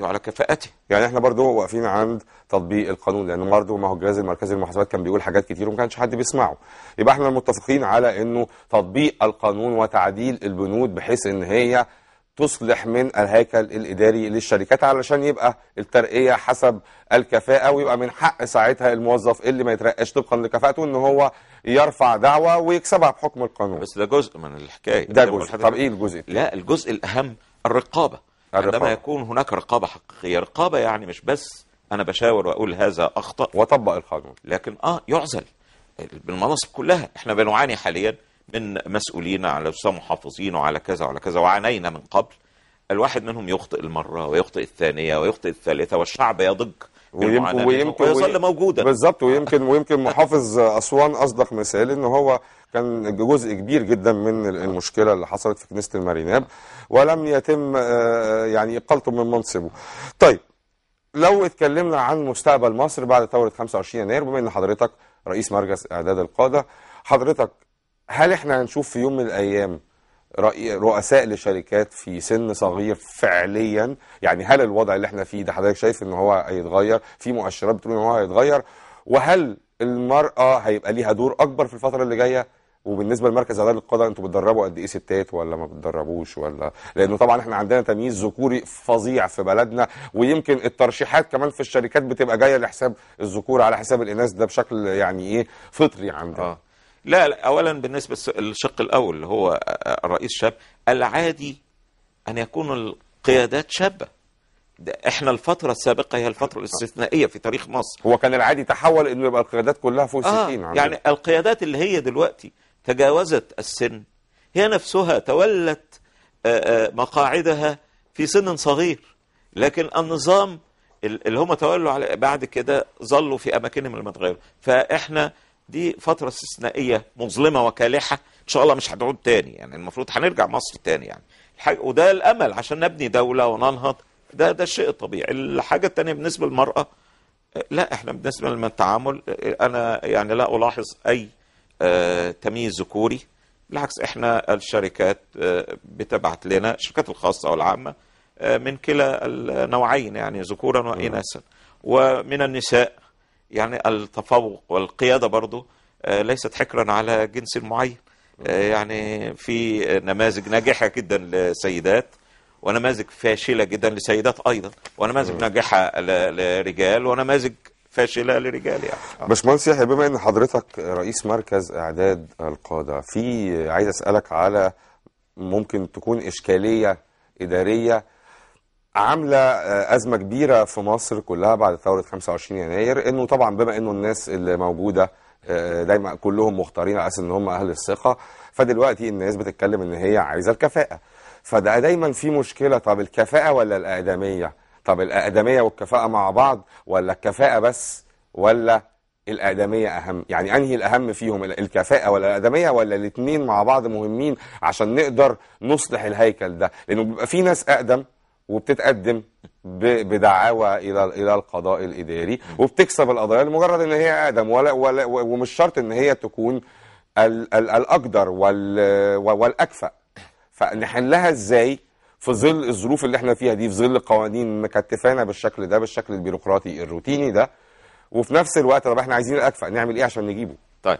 وعلى أيوة، كفاءته يعني احنا برضو واقفين عند تطبيق القانون لان برضو ما هو الجهاز المركزي للمحاسبات كان بيقول حاجات كتير وما كانش حد بيسمعه يبقى احنا متفقين على انه تطبيق القانون وتعديل البنود بحيث ان هي تصلح من الهيكل الاداري للشركات علشان يبقى الترقيه حسب الكفاءه ويبقى من حق ساعتها الموظف اللي ما يترقاش طبقا لكفاءته ان هو يرفع دعوه ويكسبها بحكم القانون بس ده جزء من الحكايه ده جزء طب ايه الجزء لا الجزء الاهم الرقابه الرقابة. عندما يكون هناك رقابة حقيقية رقابة يعني مش بس أنا بشاور وأقول هذا أخطأ وطبق القانون لكن آه يعزل بالمناصب كلها احنا بنعاني حاليا من مسؤولين على محافظين وعلى كذا وعلى كذا وعانينا من قبل الواحد منهم يخطئ المرة ويخطئ الثانية ويخطئ الثالثة والشعب يضج ويمكن ويمكن ويظل موجودا بالظبط ويمكن ويمكن محافظ اسوان اصدق مثال ان هو كان جزء كبير جدا من المشكله اللي حصلت في كنيسه المريناب ولم يتم آه، يعني اقالته من منصبه. طيب لو اتكلمنا عن مستقبل مصر بعد ثوره 25 يناير بما ان حضرتك رئيس مركز اعداد القاده حضرتك هل احنا هنشوف في يوم من الايام رؤساء لشركات في سن صغير فعليا يعني هل الوضع اللي احنا فيه ده حضرتك شايف ان هو هيتغير في مؤشرات بتقول ان هو هيتغير وهل المرأة هيبقى ليها دور أكبر في الفترة اللي جاية وبالنسبة لمركز عدالة القضاء انتوا بتدربوا قد ايه ستات ولا ما بتدربوش ولا لانه طبعا احنا عندنا تمييز ذكوري فظيع في بلدنا ويمكن الترشيحات كمان في الشركات بتبقى جاية لحساب الذكور على حساب الاناث ده بشكل يعني ايه فطري عندنا آه. لا, لا أولا بالنسبة للشق الأول اللي هو الرئيس شاب العادي أن يكون القيادات شابة ده احنا الفترة السابقة هي الفترة الاستثنائية في تاريخ مصر هو كان العادي تحول انه يبقى القيادات كلها فوق الستين آه يعني القيادات اللي هي دلوقتي تجاوزت السن هي نفسها تولت آه، آه، مقاعدها في سن صغير لكن النظام اللي هم تولوا على بعد كده ظلوا في اماكنهم المتغيره فاحنا دي فترة استثنائية مظلمة وكالحة إن شاء الله مش هتعود تاني يعني المفروض هنرجع مصر تاني يعني وده الأمل عشان نبني دولة وننهض ده ده الشيء الطبيعي الحاجة التانية بالنسبة للمرأة لا احنا بالنسبة للتعامل أنا يعني لا ألاحظ أي آه، تمييز ذكوري بالعكس احنا الشركات آه، بتبعت لنا الشركات الخاصة أو العامة آه، من كلا النوعين يعني ذكورا وإناثا ومن النساء يعني التفوق والقيادة برضو آه، ليست حكرا على جنس معين آه، يعني في نماذج ناجحة جدا لسيدات ونماذج فاشلة جدا لسيدات أيضا ونماذج ناجحة لرجال ونماذج فاشلة لرجال يعني آه. باشمهندس يحيى بما أن حضرتك رئيس مركز إعداد القادة في عايز أسألك على ممكن تكون إشكالية إدارية عامله آه، ازمه كبيره في مصر كلها بعد ثوره 25 يناير انه طبعا بما انه الناس اللي موجوده آه، دايما كلهم مختارين على اساس ان هم اهل الثقه فدلوقتي الناس بتتكلم ان هي عايزه الكفاءه فده دايما في مشكله طب الكفاءه ولا الاقدميه طب الاقدميه والكفاءه مع بعض ولا الكفاءه بس ولا الأقدمية أهم يعني أنهي الأهم فيهم الكفاءة ولا الأقدمية ولا الاثنين مع بعض مهمين عشان نقدر نصلح الهيكل ده لأنه بيبقى في ناس أقدم وبتتقدم بدعاوى الى الى القضاء الاداري وبتكسب القضايا لمجرد ان هي اقدم ولا, ولا ومش شرط ان هي تكون الـ الـ الاقدر والاكفأ فنحلها ازاي في ظل الظروف اللي احنا فيها دي في ظل قوانين مكتفانا بالشكل ده بالشكل البيروقراطي الروتيني ده وفي نفس الوقت طب احنا عايزين الاكفأ نعمل ايه عشان نجيبه طيب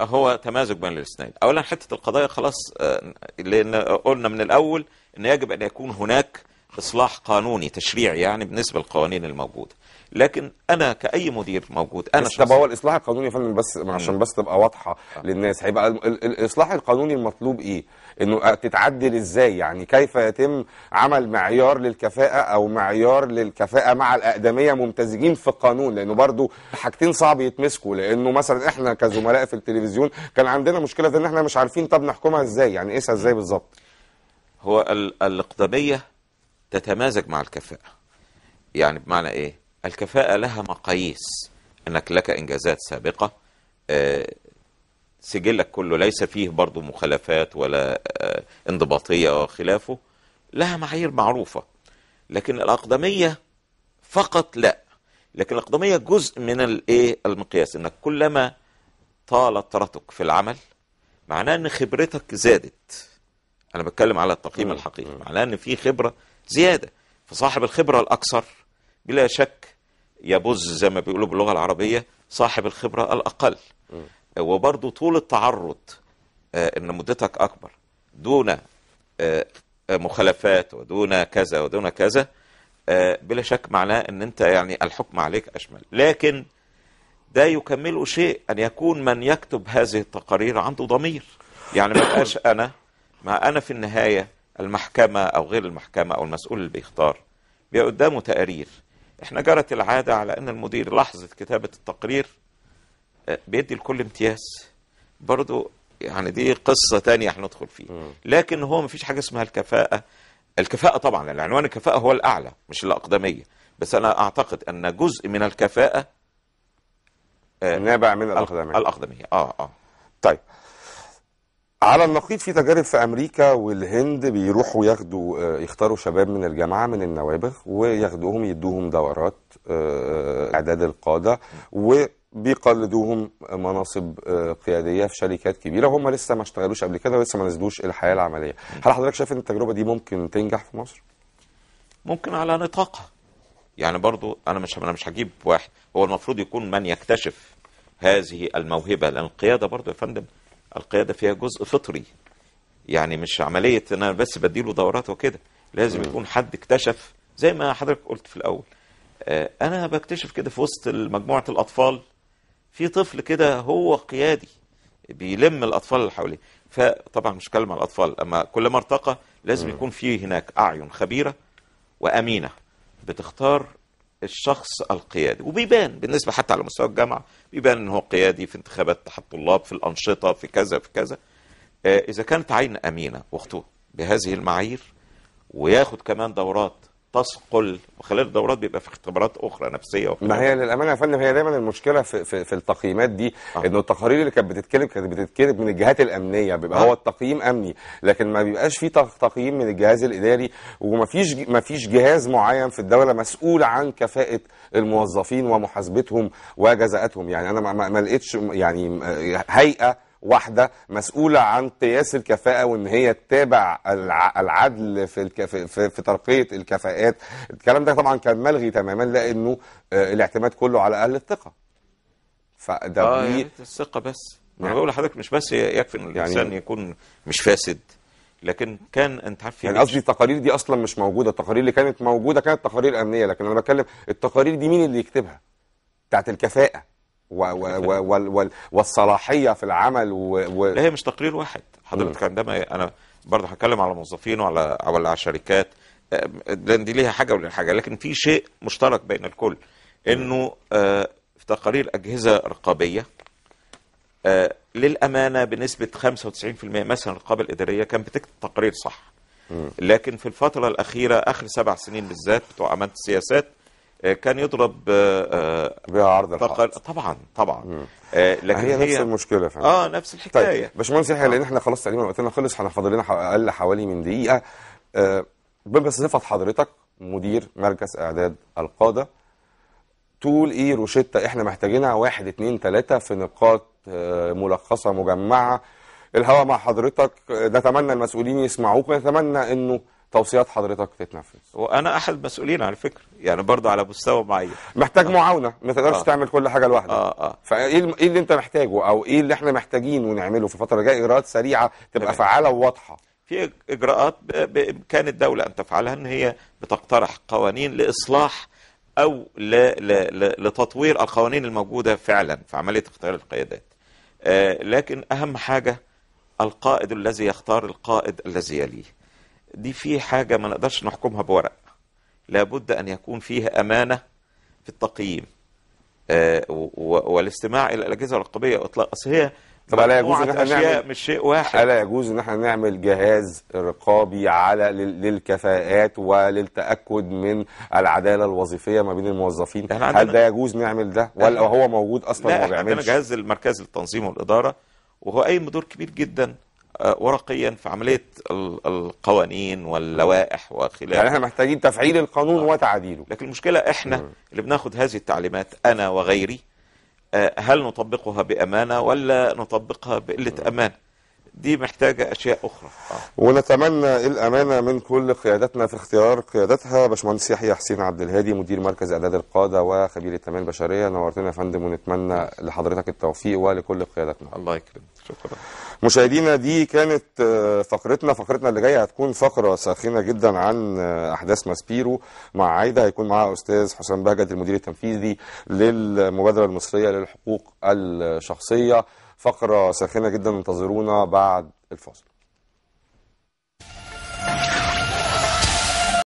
هو تمازج بين الاثنين اولا حته القضايا خلاص آه، لان قلنا من الاول ان يجب ان يكون هناك إصلاح قانوني تشريعي يعني بالنسبة للقوانين الموجودة لكن انا كاي مدير موجود انا طب هو الاصلاح القانوني يا فندم بس عشان بس تبقى واضحه آه. للناس هيبقى الاصلاح القانوني المطلوب ايه؟ انه تتعدل ازاي؟ يعني كيف يتم عمل معيار للكفاءه او معيار للكفاءه مع الاقدميه ممتزجين في القانون لانه برضو حاجتين صعب يتمسكوا لانه مثلا احنا كزملاء في التلفزيون كان عندنا مشكله في ان احنا مش عارفين طب نحكمها ازاي؟ يعني قيسها ازاي بالظبط؟ هو الاقدميه تتمازج مع الكفاءة يعني بمعنى إيه؟ الكفاءة لها مقاييس أنك لك إنجازات سابقة آه، سجلك كله ليس فيه برضه مخالفات ولا آه، انضباطية وخلافه لها معايير معروفة لكن الأقدمية فقط لا لكن الأقدمية جزء من الايه المقياس انك كلما طال طرتك في العمل معناه ان خبرتك زادت انا بتكلم على التقييم الحقيقي معناه ان في خبرة زيادة فصاحب الخبرة الأكثر بلا شك يبز زي ما بيقولوا باللغة العربية صاحب الخبرة الأقل وبرضه طول التعرض آه، إن مدتك أكبر دون آه، آه، مخالفات ودون كذا ودون كذا بلا شك معناه ان انت يعني الحكم عليك اشمل لكن ده يكمله شيء ان يكون من يكتب هذه التقارير عنده ضمير يعني ما انا ما انا في النهايه المحكمة أو غير المحكمة أو المسؤول اللي بيختار بيبقى قدامه تقارير احنا جرت العادة على أن المدير لحظة كتابة التقرير آه، بيدي لكل امتياز برضو يعني دي قصة تانية هندخل فيه لكن هو مفيش حاجة اسمها الكفاءة الكفاءة طبعا العنوان الكفاءة هو الأعلى مش الأقدمية بس أنا أعتقد أن جزء من الكفاءة آه، نابع من الأقدمية الأقدمية آه آه طيب على النقيض في تجارب في امريكا والهند بيروحوا ياخدوا آه، يختاروا شباب من الجامعه من النوابغ وياخدوهم يدوهم دورات آه، اعداد القاده و بيقلدوهم مناصب آه، قياديه في شركات كبيره وهم لسه ما اشتغلوش قبل كده ولسه ما نزلوش الحياه العمليه هل حضرتك شايف ان التجربه دي ممكن تنجح في مصر ممكن على نطاقها يعني برضو انا مش انا مش هجيب واحد هو المفروض يكون من يكتشف هذه الموهبه لان القياده برضو يا فندم القيادة فيها جزء فطري يعني مش عملية ان انا بس بديله دورات وكده لازم يكون حد اكتشف زي ما حضرتك قلت في الاول آه، انا بكتشف كده في وسط مجموعة الاطفال في طفل كده هو قيادي بيلم الاطفال اللي حواليه فطبعا مش كلمة الاطفال اما كل ما ارتقى لازم يكون في هناك اعين خبيرة وامينة بتختار الشخص القيادي وبيبان بالنسبه حتى على مستوى الجامعه بيبان ان هو قيادي في انتخابات تحت الطلاب في الانشطه في كذا في كذا آه، اذا كانت عين امينه واخته بهذه المعايير وياخد كمان دورات تثقل وخلال الدورات بيبقى في اختبارات اخرى نفسيه وخلال. ما هي للامانه يا فندم هي دايما المشكله في, في, في التقييمات دي آه. انه التقارير اللي كانت بتتكلم كانت بتتكلم من الجهات الامنيه بيبقى آه. هو التقييم امني لكن ما بيبقاش في تقييم من الجهاز الاداري ومفيش مفيش جهاز معين في الدوله مسؤول عن كفاءه الموظفين ومحاسبتهم وجزاءاتهم يعني انا ما, ما لقيتش يعني هيئه واحده مسؤوله عن قياس الكفاءه وان هي تتابع العدل في الكف... في, في ترقيه الكفاءات الكلام ده طبعا كان ملغي تماما لانه آه، الاعتماد كله على اهل الثقه فده آه يعني الثقه بس انا يعني. بقول لحضرتك مش بس يكفي ان يعني الانسان يعني يكون مش فاسد لكن كان انت عارف يعني قصدي التقارير دي اصلا مش موجوده التقارير اللي كانت موجوده كانت تقارير امنيه لكن انا بتكلم التقارير دي مين اللي يكتبها بتاعت الكفاءه و و و و و والصلاحيه في العمل و و لا هي مش تقرير واحد حضرتك عندما انا برضه هتكلم على موظفين وعلى ولا على شركات لان آه، دي ليها حاجه وليها حاجه لكن في شيء مشترك بين الكل انه آه، في تقارير اجهزه رقابيه آه، للامانه بنسبه 95% مثلا الرقابه الاداريه كانت بتكتب تقارير صح لكن في الفتره الاخيره اخر سبع سنين بالذات بتوع امانه السياسات آه، كان يضرب آه، آه، بها عرض فقال طبعا طبعا مم. لكن هي, هي نفس المشكله فعلا اه نفس الحكايه طيب باشمهندس يحيى لان احنا خلاص تقريبا وقتنا خلص فاضل لنا اقل حوالي من دقيقه آه بس صفه حضرتك مدير مركز اعداد القاده تقول ايه روشتة احنا محتاجينها واحد اتنين تلاتة في نقاط ملخصة مجمعة الهواء مع حضرتك نتمنى المسؤولين يسمعوك ونتمنى انه توصيات حضرتك تتنفذ وانا احد المسؤولين على فكره يعني برضه على مستوى معين محتاج آه. معاونه ما تقدرش آه. تعمل كل حاجه لوحدك آه آه. فايه ايه اللي انت محتاجه او ايه اللي احنا محتاجينه نعمله في الفتره الجايه اجراءات سريعه تبقى تمام. فعاله وواضحه في اجراءات بامكان الدوله ان تفعلها ان هي بتقترح قوانين لاصلاح او ل... ل... ل... لتطوير القوانين الموجوده فعلا في عمليه اختيار القيادات آه لكن اهم حاجه القائد الذي يختار القائد الذي يليه دي في حاجة ما نقدرش نحكمها بورق لابد أن يكون فيها أمانة في التقييم آه، والاستماع إلى الأجهزة الرقابية إطلاق أصل هي طب الا يجوز ان احنا نعمل مش شيء واحد الا يجوز ان احنا نعمل جهاز رقابي على للكفاءات وللتاكد من العداله الوظيفيه ما بين الموظفين هل ده يجوز نعمل ده ولا هو موجود اصلا ما بيعملش لا جهاز المركز للتنظيم والاداره وهو اي دور كبير جدا آه، ورقيا في عمليه القوانين واللوائح وخلافه يعني احنا محتاجين تفعيل القانون آه. وتعديله لكن المشكله احنا م. اللي بناخد هذه التعليمات انا وغيري آه، هل نطبقها بامانه ولا نطبقها بقله امانه دي محتاجة أشياء أخرى آه. ونتمنى الأمانة من كل قيادتنا في اختيار قيادتها باشمهندس يحيى حسين عبد الهادي مدير مركز إعداد القادة وخبير التنمية البشرية نورتنا يا فندم ونتمنى لحضرتك التوفيق ولكل قيادتنا الله يكرمك شكرا مشاهدينا دي كانت آه، فقرتنا فقرتنا اللي جايه هتكون فقره ساخنه جدا عن آه، احداث ماسبيرو مع عايده هيكون معاها استاذ حسام بهجت المدير التنفيذي للمبادره المصريه للحقوق الشخصيه فقره ساخنه جدا انتظرونا بعد الفاصل